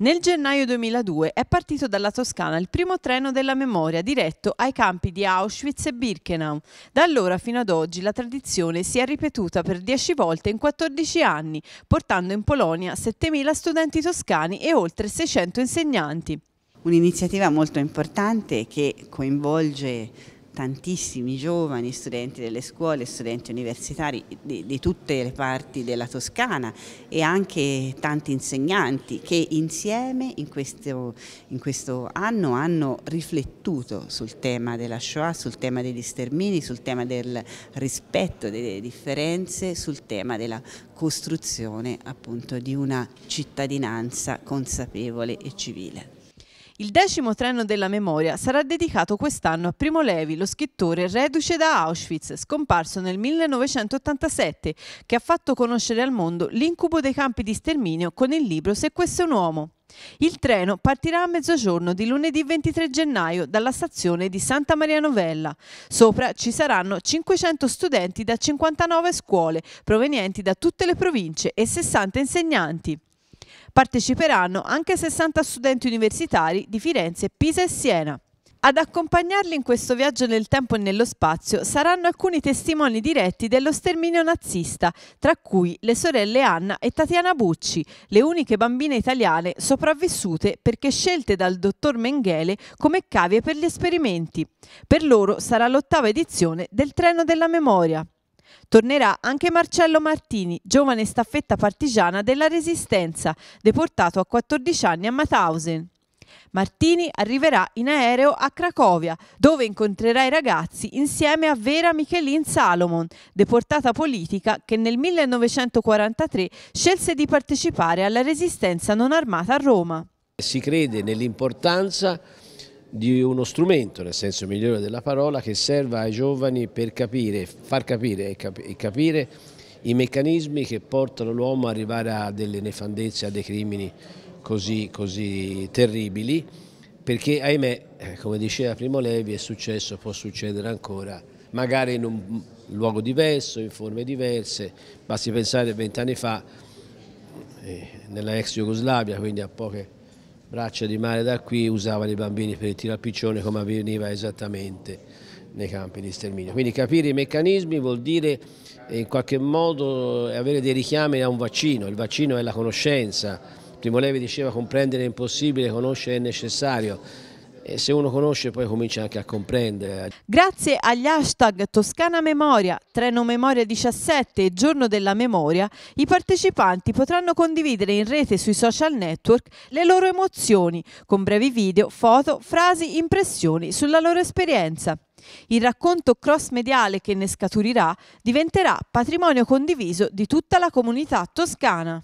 Nel gennaio 2002 è partito dalla Toscana il primo treno della memoria diretto ai campi di Auschwitz e Birkenau. Da allora fino ad oggi la tradizione si è ripetuta per 10 volte in 14 anni, portando in Polonia 7.000 studenti toscani e oltre 600 insegnanti. Un'iniziativa molto importante che coinvolge tantissimi giovani, studenti delle scuole, studenti universitari di, di, tutte le parti della Toscana e anche tanti insegnanti che insieme in questo, in questo anno hanno riflettuto sul tema della Shoah, sul tema degli stermini, sul tema del rispetto delle differenze, sul tema della costruzione appunto di una cittadinanza consapevole e civile. Il decimo treno della memoria sarà dedicato quest'anno a Primo Levi, lo scrittore reduce da Auschwitz, scomparso nel 1987, che ha fatto conoscere al mondo l'incubo dei campi di sterminio con il libro Se questo è un uomo. Il treno partirà a mezzogiorno di lunedì 23 gennaio dalla stazione di Santa Maria Novella. Sopra ci saranno 500 studenti da 59 scuole provenienti da tutte le province e 60 insegnanti. Parteciperanno anche 60 studenti universitari di Firenze, Pisa e Siena. Ad accompagnarli in questo viaggio nel tempo e nello spazio saranno alcuni testimoni diretti dello sterminio nazista, tra cui le sorelle Anna e Tatiana Bucci, le uniche bambine italiane sopravvissute perché scelte dal dottor Mengele come cavie per gli esperimenti. Per loro sarà l'ottava edizione del Treno della Memoria. Tornerà anche Marcello Martini, giovane staffetta partigiana della Resistenza, deportato a 14 anni a Mauthausen. Martini arriverà in aereo a Cracovia, dove incontrerà i ragazzi insieme a Vera Michelin Salomon, deportata politica che nel 1943 scelse di partecipare alla resistenza non armata a Roma. Si crede nell'importanza di uno strumento, nel senso migliore della parola, che serva ai giovani per capire, far capire e, capire i meccanismi che portano l'uomo ad arrivare a delle nefandezze, a dei crimini così, così terribili, perché ahimè, eh, come diceva Primo Levi, è successo, può succedere ancora, magari in un luogo diverso, in forme diverse, basti pensare vent'anni fa, eh, nella ex Jugoslavia, quindi a poche braccia di mare da qui usavano i bambini per il tiro al piccione come avveniva esattamente nei campi di sterminio. Quindi capire i meccanismi vuol dire in qualche modo avere dei richiami a un vaccino, il vaccino è la conoscenza, Primo Levi diceva comprendere è impossibile, conoscere è necessario, e se uno conosce poi comincia anche a comprendere. Grazie agli hashtag Toscana Memoria, Treno Memoria 17 e Giorno della Memoria, i partecipanti potranno condividere in rete sui social network le loro emozioni, con brevi video, foto, frasi, impressioni sulla loro esperienza. Il racconto cross-mediale che ne scaturirà diventerà patrimonio condiviso di tutta la comunità toscana.